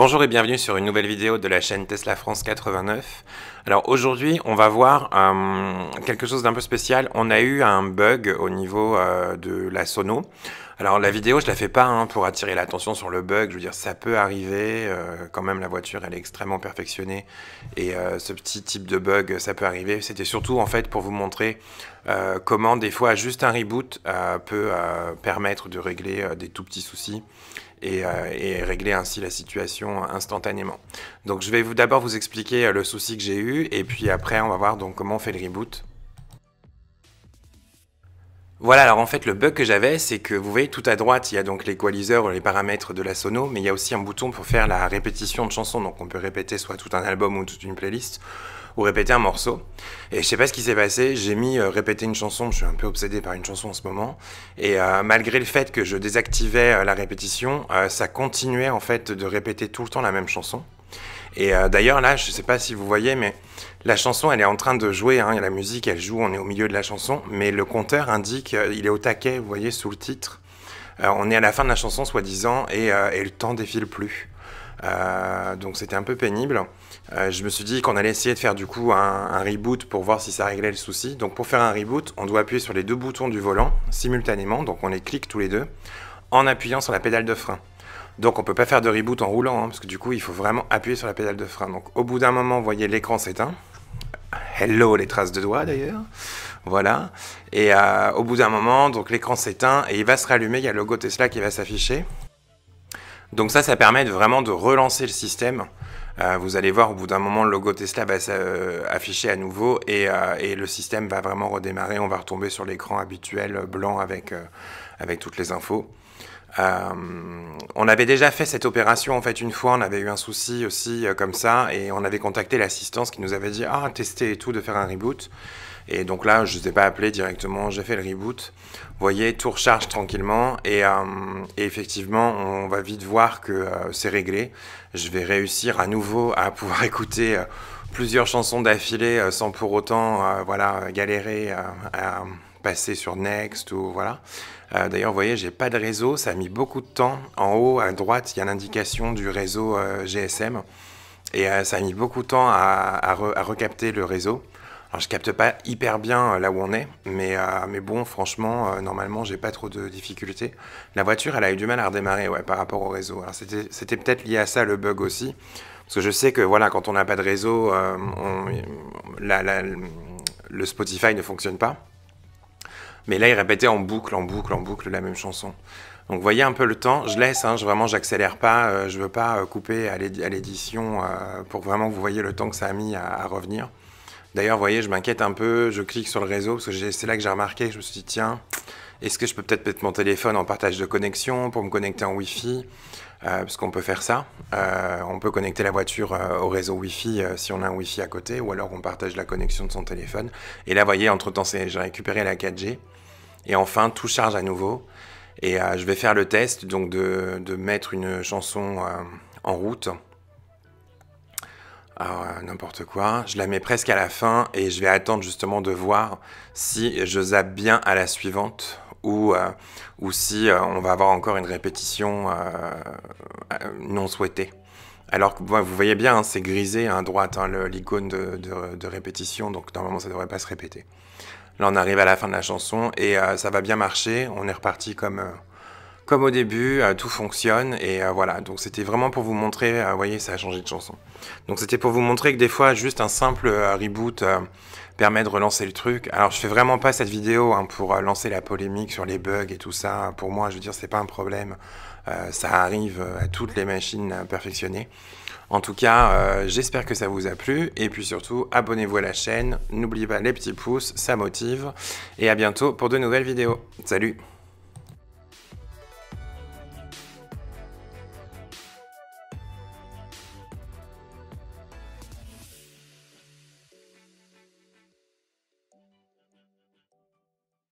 Bonjour et bienvenue sur une nouvelle vidéo de la chaîne Tesla France 89. Alors aujourd'hui, on va voir euh, quelque chose d'un peu spécial. On a eu un bug au niveau euh, de la sono. Alors la vidéo, je la fais pas hein, pour attirer l'attention sur le bug. Je veux dire, ça peut arriver. Euh, quand même, la voiture, elle est extrêmement perfectionnée. Et ce petit type de bug, ça peut arriver. C'était surtout en fait pour vous montrer comment des fois juste un reboot peut permettre de régler des tout petits soucis. Euh, et, régler ainsi la situation instantanément. Donc je vais d'abord vous expliquer euh, le souci que j'ai eu et puis après on va voir donc comment on fait le reboot. Voilà, alors en fait, le bug que j'avais, c'est que vous voyez tout à droite, il y a donc l'équaliseur, les paramètres de la sono, mais il y a aussi un bouton pour faire la répétition de chansons. Donc on peut répéter soit tout un album ou toute une playlist, ou répéter un morceau. Et je sais pas ce qui s'est passé, j'ai mis euh, répéter une chanson, je suis un peu obsédé par une chanson en ce moment. Et euh, malgré le fait que je désactivais euh, la répétition, ça continuait en fait de répéter tout le temps la même chanson. Et euh, d'ailleurs, là, je ne sais pas si vous voyez, mais la chanson, elle est en train de jouer. Hein, la musique, elle joue, on est au milieu de la chanson, mais le compteur indique, euh, il est au taquet, vous voyez, sous le titre. Euh, on est à la fin de la chanson, soi-disant, et, le temps défile plus. donc c'était un peu pénible. je me suis dit qu'on allait essayer de faire du coup un, reboot pour voir si ça réglait le souci. Donc pour faire un reboot, on doit appuyer sur les deux boutons du volant simultanément, donc on les clique tous les deux, en appuyant sur la pédale de frein. Donc on ne peut pas faire de reboot en roulant, hein, parce que du coup il faut vraiment appuyer sur la pédale de frein. Donc au bout d'un moment, vous voyez l'écran s'éteint. Hello les traces de doigts d'ailleurs. Voilà. Et euh, au bout d'un moment, donc l'écran s'éteint et il va se rallumer, il y a le logo Tesla qui va s'afficher. Donc ça, ça permet vraiment de relancer le système. Euh, vous allez voir, au bout d'un moment, le logo Tesla va s'afficher euh, à nouveau et, le système va vraiment redémarrer. On va retomber sur l'écran habituel blanc avec, avec toutes les infos. Euh, on avait déjà fait cette opération en fait une fois, on avait eu un souci aussi euh, comme ça et on avait contacté l'assistance qui nous avait dit ah tester et tout de faire un reboot. Et donc là, je ne ai pas appelé directement, j'ai fait le reboot. Vous voyez, tout recharge tranquillement. Et, euh, effectivement, on va vite voir que c'est réglé. Je vais réussir à nouveau à pouvoir écouter plusieurs chansons d'affilée euh, sans pour autant euh, voilà, galérer euh, à passer sur Next ou voilà. D'ailleurs, vous voyez, j'ai pas de réseau, ça a mis beaucoup de temps. En haut à droite, il y a l'indication du réseau GSM et ça a mis beaucoup de temps à recapter le réseau. Alors je capte pas hyper bien euh, là où on est, mais, euh, mais bon, franchement, normalement, euh, normalement, j'ai pas trop de difficultés. La voiture, elle a eu du mal à redémarrer ouais, par rapport au réseau. Alors c'était peut-être lié à ça le bug aussi, parce que je sais que voilà, quand on n'a pas de réseau, le Spotify ne fonctionne pas. Mais là, il répétait en boucle, en boucle, en boucle la même chanson. Donc vous voyez un peu le temps, je laisse, hein, je, vraiment j'accélère pas, je veux pas couper à l'édition pour vraiment que vous voyez le temps que ça a mis à revenir. D'ailleurs, vous voyez, je m'inquiète un peu, je clique sur le réseau, parce que c'est là que j'ai remarqué, je me suis dit, tiens, est-ce que je peux peut-être mettre mon téléphone en partage de connexion pour me connecter en Wi-Fi euh, parce qu'on peut faire ça. Euh, on peut connecter la voiture euh, au réseau Wi-Fi si on a un Wi-Fi à côté, ou alors on partage la connexion de son téléphone. Et là, vous voyez, entre-temps, j'ai récupéré la 4G. Et enfin, tout charge à nouveau. Et je vais faire le test donc de mettre une chanson en route alors, euh, n'importe quoi. Je la mets presque à la fin et je vais attendre justement de voir si je zappe bien à la suivante ou, euh, ou si euh, on va avoir encore une répétition non souhaitée. Alors que vous voyez bien, hein, c'est grisé à hein, droite, hein, l'icône de, de, répétition, donc normalement ça ne devrait pas se répéter. Là on arrive à la fin de la chanson et ça va bien marcher, on est reparti comme comme au début, euh, tout fonctionne et euh, voilà. Donc c'était vraiment pour vous montrer, euh, vous voyez, ça a changé de chanson. Donc c'était pour vous montrer que des fois, juste un simple reboot permet de relancer le truc. Alors je fais vraiment pas cette vidéo hein, pour lancer la polémique sur les bugs et tout ça. Pour moi, je veux dire, c'est pas un problème. ça arrive à toutes les machines perfectionnées. En tout cas, j'espère que ça vous a plu. Et puis surtout, abonnez-vous à la chaîne. N'oubliez pas les petits pouces, ça motive. Et à bientôt pour de nouvelles vidéos. Salut